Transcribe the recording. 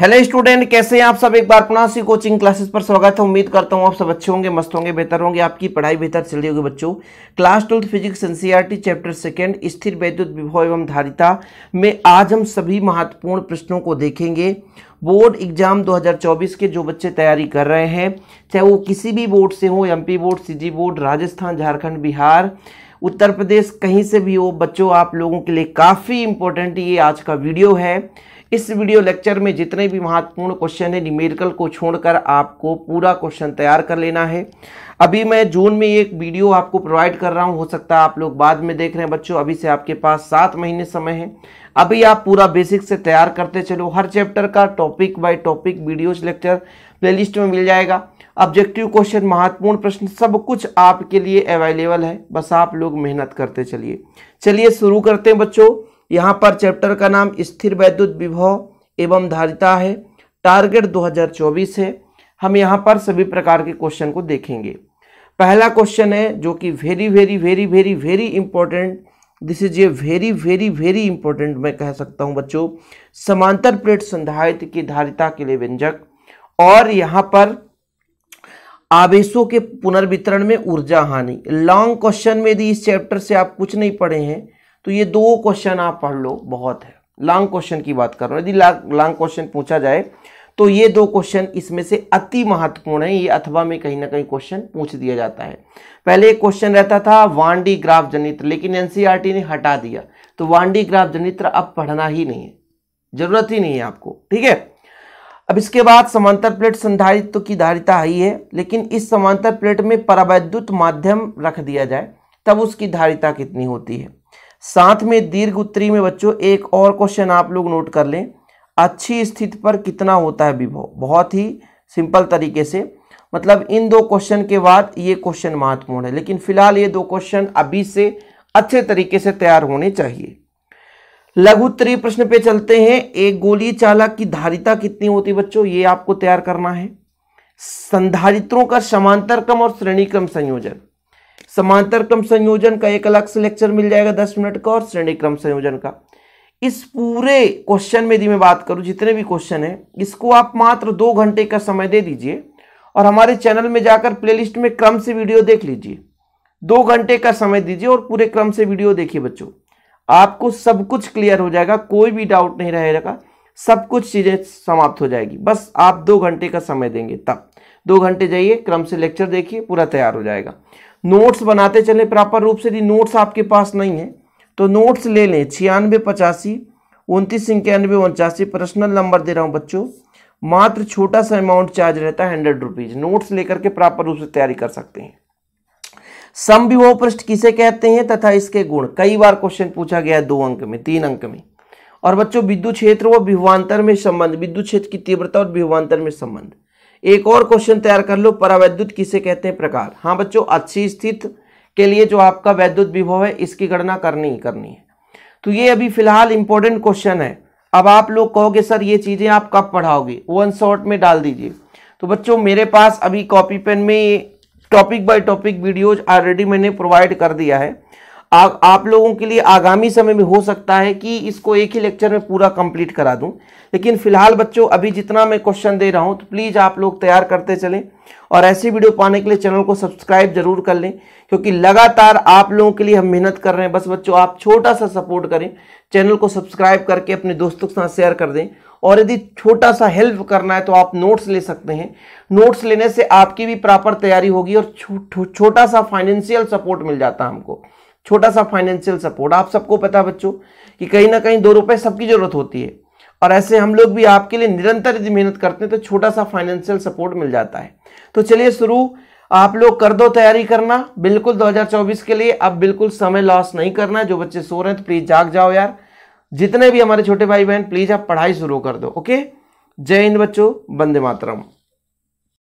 hello student कैसे हैं आप सब एक बार पुनः सी कोचिंग क्लासेस पर स्वागत है उम्मीद करता हूं आप सब अच्छे होंगे मस्त होंगे बेहतर होंगे आपकी पढ़ाई बेहतर चल रही होगी बच्चों class twelfth physics NCERT chapter second स्थिर वैद्युत विभव एवं धारिता में आज हम सभी महत्वपूर्ण प्रश्नों को देखेंगे बोर्ड एग्जाम 2024 के जो बच्चे तैयारी कर रहे हैं चाहे वो किसी भी बोर्ड से हो M board C board Rajasthan Jharkhand Bihar Uttar Pradesh कहीं से भी हो बच्चों आप लोगों के लिए काफ़ी इंपॉर्टेंट ये आज का वीडियो है इस वीडियो लेक्चर में जितने भी महत्वपूर्ण क्वेश्चन है न्यूमेरिकल को छोड़कर आपको पूरा क्वेश्चन तैयार कर लेना है अभी मैं जून में एक वीडियो आपको प्रोवाइड कर रहा हूँ हो सकता है आप लोग बाद में देख रहे हैं बच्चों अभी से आपके पास सात महीने समय है अभी आप पूरा बेसिक से तैयार करते चलो हर चैप्टर का topic by topic videos lecture playlist में मिल जाएगा ऑब्जेक्टिव क्वेश्चन महत्वपूर्ण प्रश्न सब कुछ आपके लिए अवेलेबल है बस आप लोग मेहनत करते चलिए चलिए शुरू करते हैं बच्चों यहाँ पर चैप्टर का नाम स्थिर वैद्युत विभव एवं धारिता है टारगेट 2024 है हम यहाँ पर सभी प्रकार के क्वेश्चन को देखेंगे पहला क्वेश्चन है जो कि very very very very very important this is ये वेरी वेरी वेरी इंपॉर्टेंट मैं कह सकता हूँ बच्चों समांतर प्लेट संधारित की धारिता के लिए व्यंजक और यहाँ पर आवेशों के पुनर्वितरण में ऊर्जा हानि लॉन्ग क्वेश्चन में यदि इस चैप्टर से आप कुछ नहीं पढ़े हैं तो ये दो क्वेश्चन आप पढ़ लो बहुत है लॉन्ग क्वेश्चन की बात कर रहा हूँ यदि लॉन्ग क्वेश्चन पूछा जाए तो ये दो क्वेश्चन इसमें से अति महत्वपूर्ण है ये अथवा में कहीं ना कहीं क्वेश्चन पूछ दिया जाता है पहले एक क्वेश्चन रहता था वांडी ग्राफ जनित्र लेकिन एनसीईआरटी e ने हटा दिया तो वांडी ग्राफ जनित्र अब पढ़ना ही नहीं है जरूरत ही नहीं है आपको ठीक है अब इसके बाद समांतर प्लेट संधारित्व तो की धारिता हाई है लेकिन इस समांतर प्लेट में परावैद्युत माध्यम रख दिया जाए तब उसकी धारिता कितनी होती है साथ में दीर्घ उत्तरी में बच्चों एक और क्वेश्चन आप लोग नोट कर लें अच्छी स्थिति पर कितना होता है विभव बहुत ही सिंपल तरीके से मतलब इन दो क्वेश्चन के बाद ये क्वेश्चन महत्वपूर्ण है लेकिन फिलहाल ये दो क्वेश्चन अभी से अच्छे तरीके से तैयार होने चाहिए लघु उत्तरी प्रश्न पे चलते हैं एक गोली चालक की धारिता कितनी होती बच्चों ये आपको तैयार करना है संधारित्रों का समांतर क्रम और श्रेणी क्रम संयोजन समांतर क्रम संयोजन का एक अलग से लेक्चर मिल जाएगा दस मिनट का और श्रेणी क्रम संयोजन का इस पूरे क्वेश्चन में यदि मैं बात करूं जितने भी क्वेश्चन हैं इसको आप मात्र दो घंटे का समय दे दीजिए और हमारे चैनल में जाकर प्लेलिस्ट में क्रम से वीडियो देख लीजिए दो घंटे का समय दीजिए और पूरे क्रम से वीडियो देखिए बच्चों आपको सब कुछ क्लियर हो जाएगा कोई भी डाउट नहीं रहेगा सब कुछ चीज़ें समाप्त हो जाएगी बस आप दो घंटे का समय देंगे तब दो घंटे जाइए क्रम से लेक्चर देखिए पूरा तैयार हो जाएगा नोट्स बनाते चले प्रॉपर रूप से यदि नोट्स आपके पास नहीं है तो नोट्स ले लें छियानवे पचासी उनतीस इक्यानवे उनचासी पर्सनल नंबर दे रहा हूँ बच्चों मात्र छोटा सा अमाउंट चार्ज रहता है हंड्रेड रुपीज नोट्स लेकर के प्रॉपर रूप से तैयारी कर सकते हैं सम पृष्ठ किसे कहते हैं तथा इसके गुण कई बार क्वेश्चन पूछा गया है दो अंक में तीन अंक में और बच्चों विद्युत क्षेत्र व विभवान्तर में संबंध विद्युत क्षेत्र की तीव्रता और विभवान्तर में संबंध एक और क्वेश्चन तैयार कर लो परावैद्युत किसे कहते हैं प्रकार हाँ बच्चों अच्छी स्थिति के लिए जो आपका वैद्युत विभव है इसकी गणना करनी ही करनी है तो ये अभी फिलहाल इंपॉर्टेंट क्वेश्चन है अब आप लोग कहोगे सर ये चीज़ें आप कब पढ़ाओगे वन शॉर्ट में डाल दीजिए तो बच्चों मेरे पास अभी कॉपी पेन में ये topic by topic videos already मैंने प्रोवाइड कर दिया है आ, आप लोगों के लिए आगामी समय में हो सकता है कि इसको एक ही लेक्चर में पूरा कंप्लीट करा दूं लेकिन फिलहाल बच्चों अभी जितना मैं क्वेश्चन दे रहा हूं तो प्लीज़ आप लोग तैयार करते चलें और ऐसी वीडियो पाने के लिए चैनल को सब्सक्राइब जरूर कर लें क्योंकि लगातार आप लोगों के लिए हम मेहनत कर रहे हैं बस बच्चों आप छोटा सा सपोर्ट करें चैनल को सब्सक्राइब करके अपने दोस्तों के साथ शेयर कर दें और यदि छोटा सा हेल्प करना है तो आप नोट्स ले सकते हैं नोट्स लेने से आपकी भी प्रॉपर तैयारी होगी और छोटा सा फाइनेंशियल सपोर्ट मिल जाता है हमको छोटा सा फाइनेंशियल सपोर्ट आप सबको पता बच्चों कि कहीं ना कहीं दो रुपए सबकी जरूरत होती है और ऐसे हम लोग भी आपके लिए निरंतर यदि मेहनत करते हैं तो छोटा सा फाइनेंशियल सपोर्ट मिल जाता है तो चलिए शुरू आप लोग कर दो तैयारी करना बिल्कुल 2024 के लिए अब बिल्कुल समय लॉस नहीं करना जो बच्चे सो रहे हैं तो प्लीज जाग जाओ यार जितने भी हमारे छोटे भाई बहन प्लीज आप पढ़ाई शुरू कर दो ओके जय हिंद बच्चों बंदे मातरम